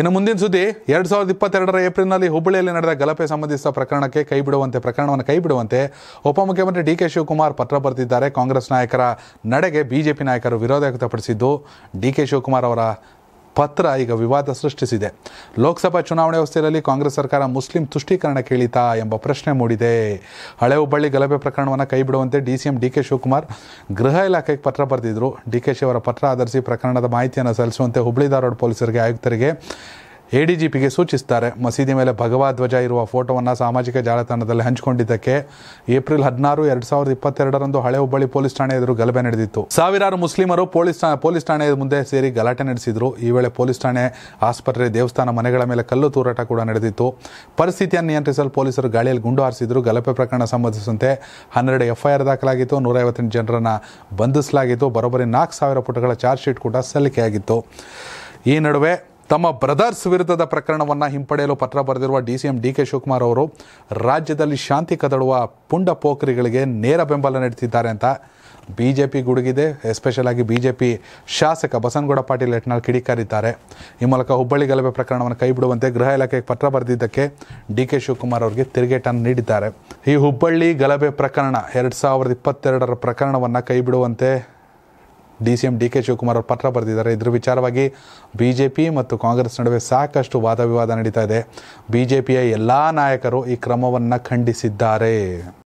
ಇನ್ನು ಮುಂದಿನ ಸುದ್ದಿ ಎರಡು ಸಾವಿರದ ಇಪ್ಪತ್ತೆರಡರ ಏಪ್ರಿಲ್ನಲ್ಲಿ ಹುಬ್ಬಳ್ಳಿಯಲ್ಲಿ ನಡೆದ ಗಲಭೆ ಸಂಬಂಧಿಸಿದ ಪ್ರಕರಣಕ್ಕೆ ಕೈಬಿಡುವಂತೆ ಪ್ರಕರಣವನ್ನು ಕೈಬಿಡುವಂತೆ ಉಪಮುಖ್ಯಮಂತ್ರಿ ಡಿ ಕೆ ಶಿವಕುಮಾರ್ ಪತ್ರ ಬರೆದಿದ್ದಾರೆ ಕಾಂಗ್ರೆಸ್ ನಾಯಕರ ನಡೆಗೆ ಬಿಜೆಪಿ ನಾಯಕರು ವಿರೋಧ ವ್ಯಕ್ತಪಡಿಸಿದ್ದು ಡಿ ಕೆ ಶಿವಕುಮಾರ್ ಅವರ ಪತ್ರ ಈಗ ವಿವಾದ ಸೃಷ್ಟಿಸಿದೆ ಲೋಕಸಭಾ ಚುನಾವಣೆ ವ್ಯವಸ್ಥೆಯಲ್ಲಿ ಕಾಂಗ್ರೆಸ್ ಸರ್ಕಾರ ಮುಸ್ಲಿಂ ತುಷ್ಟೀಕರಣ ಕೇಳಿತಾ ಎಂಬ ಪ್ರಶ್ನೆ ಮೂಡಿದೆ ಹಳೆ ಹುಬ್ಬಳ್ಳಿ ಗಲಭೆ ಪ್ರಕರಣವನ್ನು ಕೈಬಿಡುವಂತೆ D C M D K Shivakumar ಗೃಹ ಇಲಾಖೆಗೆ ಪತ್ರ ಬರೆದಿದ್ದರು ಡಿ ಕೆ ಅವರ ಪತ್ರ ಆಧರಿಸಿ ಪ್ರಕರಣದ ಮಾಹಿತಿಯನ್ನು ಸಲ್ಲಿಸುವಂತೆ ಹುಬ್ಬಳ್ಳಿ ಧಾರವಾಡ ಪೊಲೀಸರಿಗೆ ಆಯುಕ್ತರಿಗೆ ಪಿಗೆ ಸೂಚಿಸ್ತಾರೆ ಮಸೀದಿ ಮೇಲೆ ಭಗವಾ ಧ್ವಜ ಇರುವ ಫೋಟೋವನ್ನು ಸಾಮಾಜಿಕ ಜಾಲತಾಣದಲ್ಲಿ ಹಂಚಿಕೊಂಡಿದ್ದಕ್ಕೆ ಏಪ್ರಿಲ್ ಹದಿನಾರು ಎರಡು ಸಾವಿರದ ಇಪ್ಪತ್ತೆರಡರಂದು ಹಳೆ ಹುಬ್ಬಳ್ಳಿ ಪೊಲೀಸ್ ಠಾಣೆ ಎದುರು ಗಲಭೆ ನಡೆದಿತ್ತು ಸಾವಿರಾರು ಮುಸ್ಲಿಮರು ಪೊಲೀಸ್ ಪೊಲೀಸ್ ಠಾಣೆಯ ಮುಂದೆ ಸೇರಿ ಗಲಾಟೆ ನಡೆಸಿದ್ರು ಈ ವೇಳೆ ಪೊಲೀಸ್ ಠಾಣೆ ಆಸ್ಪತ್ರೆ ದೇವಸ್ಥಾನ ಮನೆಗಳ ಮೇಲೆ ಕಲ್ಲು ತೂರಾಟ ಕೂಡ ನಡೆದಿತ್ತು ಪರಿಸ್ಥಿತಿಯನ್ನು ನಿಯಂತ್ರಿಸಲು ಪೊಲೀಸರು ಗಾಳಿಯಲ್ಲಿ ಗುಂಡು ಹಾರಿಸಿದ್ರು ಗಲಭೆ ಪ್ರಕರಣ ಸಂಬಂಧಿಸಿದಂತೆ ಹನ್ನೆರಡು ಎಫ್ಐಆರ್ ದಾಖಲಾಗಿತ್ತು ಐವತ್ತೆಂಟು ಜನರನ್ನು ಬಂಧಿಸಲಾಗಿತ್ತು ಬರೋಬ್ಬರಿ ನಾಲ್ಕು ಸಾವಿರ ಪುಟಗಳ ಚಾರ್ಜ್ ಶೀಟ್ ಕೂಡ ಸಲ್ಲಿಕೆಯಾಗಿತ್ತು ಈ ನಡುವೆ ತಮ್ಮ ಬ್ರದರ್ಸ್ ವಿರುದ್ಧದ ಪ್ರಕರಣವನ್ನು ಹಿಂಪಡೆಯಲು ಪತ್ರ ಬರೆದಿರುವ D C M D K Shivakumar ಅವರು ರಾಜ್ಯದಲ್ಲಿ ಶಾಂತಿ ಕದಡುವ ಪುಂಡ ಪೋಖರಿಗಳಿಗೆ ನೇರ ಬೆಂಬಲ ನೀಡುತ್ತಿದ್ದಾರೆ ಅಂತ ಬಿ ಜೆ ಪಿ ಗುಡುಗಿದೆ ಎಸ್ಪೆಷಲ್ ಆಗಿ ಬಿ ಜೆ ಪಿ ಶಾಸಕ ಬಸನಗೌಡ ಪಾಟೀಲ್ ಯಟ್ನಾಳ್ ಕಿಡಿಕಾರಿದ್ದಾರೆ ಈ ಮೂಲಕ ಹುಬ್ಬಳ್ಳಿ ಗಲಭೆ ಪ್ರಕರಣವನ್ನು ಕೈಬಿಡುವಂತೆ ಗೃಹ ಇಲಾಖೆಗೆ ಪತ್ರ ಬರೆದಿದ್ದಕ್ಕೆ ಡಿ ಕೆ ಶಿವಕುಮಾರ್ ಅವರಿಗೆ ತಿರುಗೇಟನ್ನು ನೀಡಿದ್ದಾರೆ ಈ ಹುಬ್ಬಳ್ಳಿ ಗಲಭೆ ಪ್ರಕರಣ ಎರಡು ಸಾವಿರದ ಇಪ್ಪತ್ತೆರಡರ ಪ್ರಕರಣವನ್ನು ಕೈಬಿಡುವಂತೆ D C M D K Shivakumar ಅವರು ಪತ್ರ ಬರೆದಿದ್ದಾರೆ ಇದರ ವಿಚಾರವಾಗಿ ಬಿ ಜೆ ಪಿ ಮತ್ತು ಕಾಂಗ್ರೆಸ್ ನಡುವೆ ಸಾಕಷ್ಟು ವಾದ ವಿವಾದ ನಡೀತಾ ಇದೆ ಬಿ ಜೆ ಪಿಯ ಎಲ್ಲ ನಾಯಕರು ಈ ಕ್ರಮವನ್ನು ಖಂಡಿಸಿದ್ದಾರೆ